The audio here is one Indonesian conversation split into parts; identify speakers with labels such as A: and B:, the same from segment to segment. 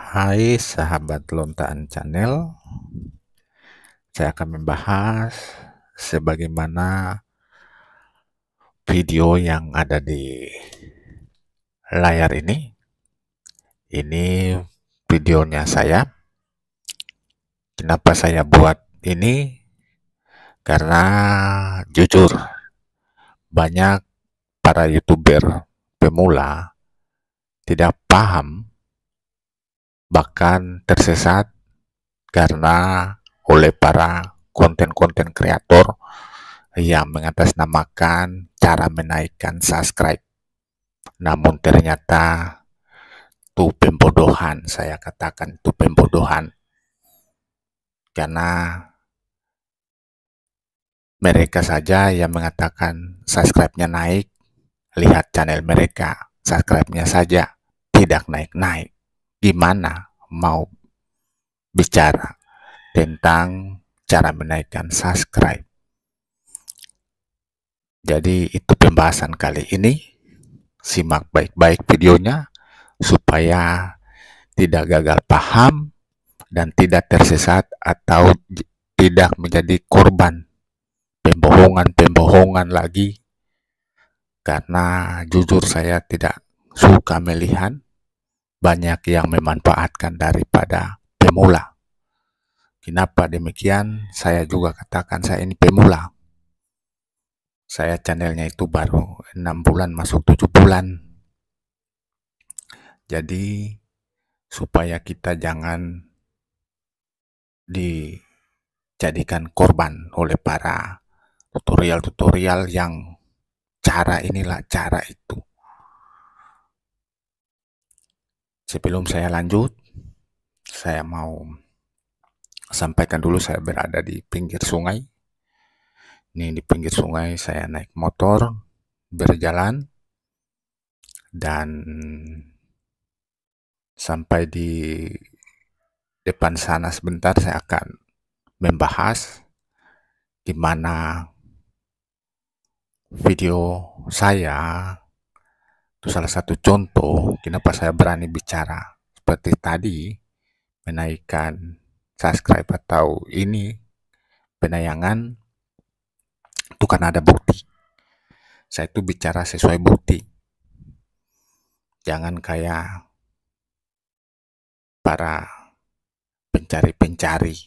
A: Hai sahabat Lontaan Channel, saya akan membahas sebagaimana video yang ada di layar ini. Ini videonya saya. Kenapa saya buat ini? Karena jujur, banyak para youtuber pemula tidak paham bahkan tersesat karena oleh para konten-konten kreator yang mengatasnamakan cara menaikkan subscribe. Namun ternyata itu pembodohan, saya katakan itu pembodohan. Karena mereka saja yang mengatakan subscribe-nya naik, lihat channel mereka, subscribe-nya saja tidak naik-naik gimana mau bicara tentang cara menaikkan subscribe. Jadi itu pembahasan kali ini. Simak baik-baik videonya supaya tidak gagal paham dan tidak tersesat atau tidak menjadi korban pembohongan-pembohongan lagi. Karena jujur saya tidak suka melihat banyak yang memanfaatkan daripada pemula. Kenapa demikian? Saya juga katakan saya ini pemula. Saya channelnya itu baru 6 bulan masuk 7 bulan. Jadi supaya kita jangan dijadikan korban oleh para tutorial-tutorial yang cara inilah cara itu Sebelum saya lanjut, saya mau sampaikan dulu saya berada di pinggir sungai. Ini di pinggir sungai saya naik motor, berjalan, dan sampai di depan sana sebentar saya akan membahas di mana video saya itu salah satu contoh kenapa saya berani bicara seperti tadi menaikkan subscribe atau ini penayangan itu karena ada bukti. Saya itu bicara sesuai bukti. Jangan kayak para pencari-pencari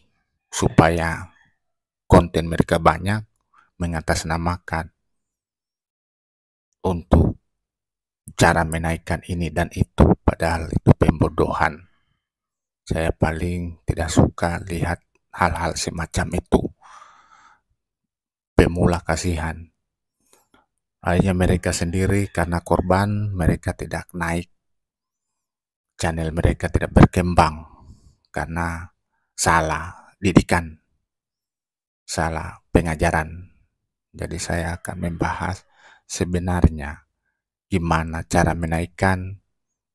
A: supaya konten mereka banyak mengatasnamakan untuk cara menaikkan ini dan itu padahal itu pembodohan saya paling tidak suka lihat hal-hal semacam itu pemula kasihan akhirnya mereka sendiri karena korban mereka tidak naik channel mereka tidak berkembang karena salah didikan salah pengajaran jadi saya akan membahas sebenarnya gimana cara menaikkan,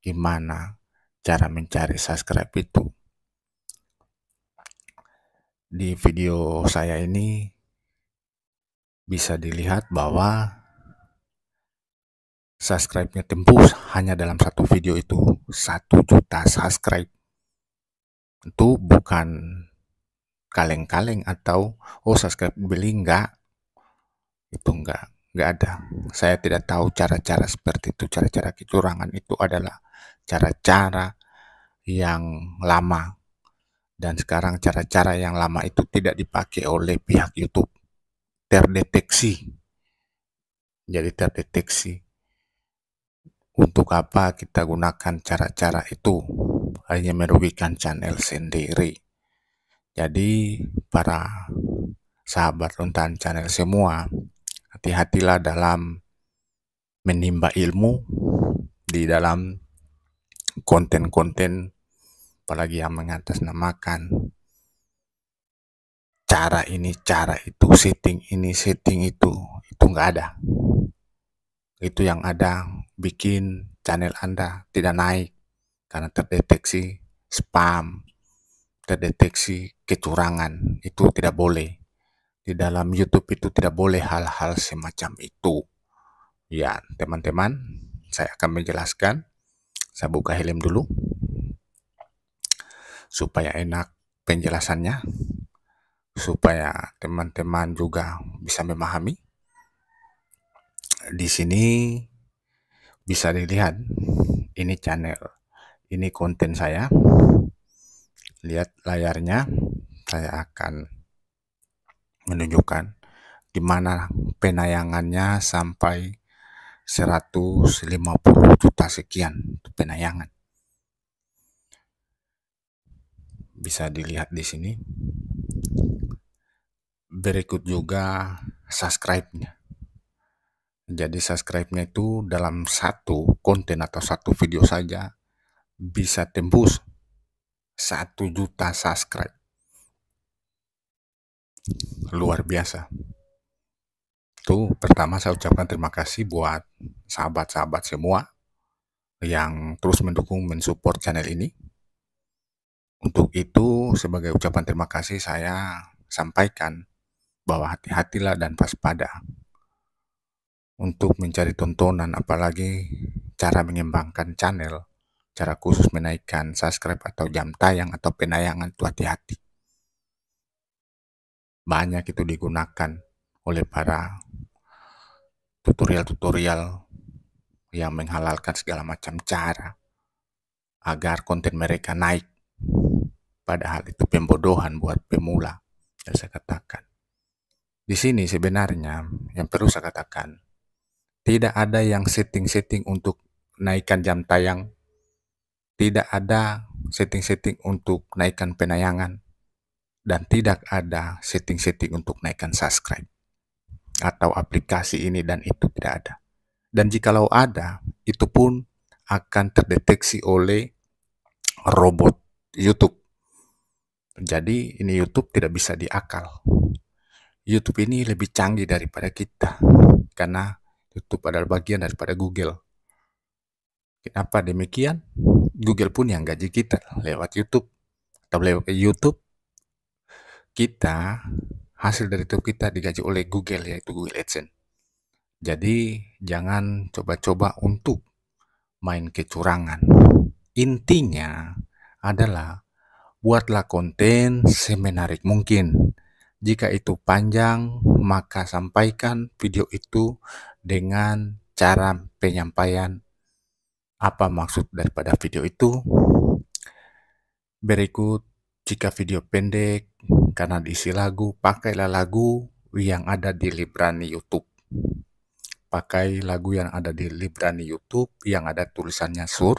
A: gimana cara mencari subscribe itu. Di video saya ini bisa dilihat bahwa subscribe-nya tembus hanya dalam satu video itu satu juta subscribe. Itu bukan kaleng-kaleng atau oh subscribe beli enggak itu enggak nggak ada. Saya tidak tahu cara-cara seperti itu. Cara-cara kecurangan itu adalah cara-cara yang lama. Dan sekarang cara-cara yang lama itu tidak dipakai oleh pihak YouTube. Terdeteksi. Jadi terdeteksi. Untuk apa kita gunakan cara-cara itu? Hanya merugikan channel sendiri. Jadi para sahabat lontaran channel semua berhati-hatilah dalam menimba ilmu di dalam konten-konten apalagi yang mengatasnamakan cara ini cara itu setting ini setting itu itu nggak ada itu yang ada bikin channel anda tidak naik karena terdeteksi spam terdeteksi kecurangan itu tidak boleh di dalam YouTube itu tidak boleh hal-hal semacam itu. Ya, teman-teman, saya akan menjelaskan. Saya buka helm dulu supaya enak penjelasannya, supaya teman-teman juga bisa memahami. Di sini bisa dilihat ini channel, ini konten saya. Lihat layarnya, saya akan menunjukkan di mana penayangannya sampai 150 juta sekian penayangan. Bisa dilihat di sini. Berikut juga subscribe-nya. Jadi subscribe-nya itu dalam satu konten atau satu video saja bisa tembus satu juta subscribe luar biasa. Itu pertama saya ucapkan terima kasih buat sahabat-sahabat semua yang terus mendukung, mensupport channel ini. Untuk itu, sebagai ucapan terima kasih saya sampaikan bahwa hati-hatilah dan waspada untuk mencari tontonan apalagi cara mengembangkan channel, cara khusus menaikkan subscribe atau jam tayang atau penayangan itu hati-hati banyak itu digunakan oleh para tutorial-tutorial yang menghalalkan segala macam cara agar konten mereka naik. Padahal itu pembodohan buat pemula yang saya katakan. Di sini sebenarnya yang perlu saya katakan, tidak ada yang setting-setting untuk naikkan jam tayang, tidak ada setting-setting untuk naikkan penayangan, dan tidak ada setting-setting untuk naikkan subscribe atau aplikasi ini dan itu tidak ada. Dan jikalau ada, itu pun akan terdeteksi oleh robot YouTube. Jadi ini YouTube tidak bisa diakal. YouTube ini lebih canggih daripada kita karena YouTube adalah bagian daripada Google. Kenapa demikian? Google pun yang gaji kita lewat YouTube atau lewat YouTube kita, hasil dari YouTube kita digaji oleh Google, yaitu Google AdSense. Jadi, jangan coba-coba untuk main kecurangan. Intinya adalah buatlah konten semenarik mungkin. Jika itu panjang, maka sampaikan video itu dengan cara penyampaian apa maksud daripada video itu. Berikut, jika video pendek, karena diisi lagu, pakailah lagu yang ada di Librani YouTube. Pakai lagu yang ada di Librani YouTube yang ada tulisannya sur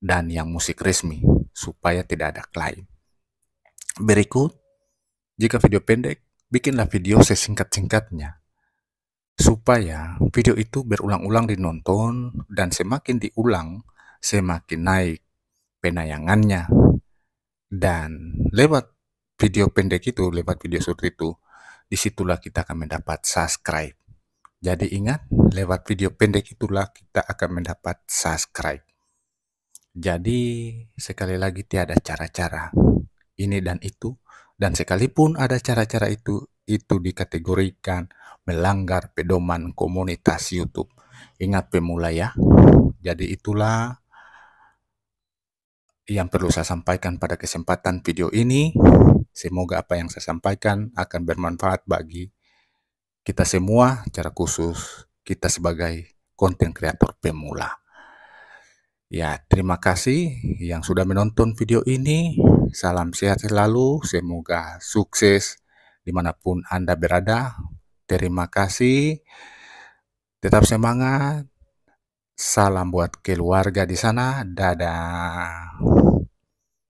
A: dan yang musik resmi supaya tidak ada klaim. Berikut, jika video pendek, bikinlah video sesingkat-singkatnya supaya video itu berulang-ulang dinonton dan semakin diulang semakin naik penayangannya dan lewat video pendek itu, lewat video short itu, disitulah kita akan mendapat subscribe. Jadi ingat, lewat video pendek itulah kita akan mendapat subscribe. Jadi sekali lagi tiada cara-cara ini dan itu. Dan sekalipun ada cara-cara itu, itu dikategorikan melanggar pedoman komunitas YouTube. Ingat pemula ya. Jadi itulah yang perlu saya sampaikan pada kesempatan video ini. Semoga apa yang saya sampaikan akan bermanfaat bagi kita semua, secara khusus kita sebagai konten kreator pemula. Ya, terima kasih yang sudah menonton video ini. Salam sehat selalu, semoga sukses dimanapun Anda berada. Terima kasih, tetap semangat, Salam buat keluarga di sana. Dadah.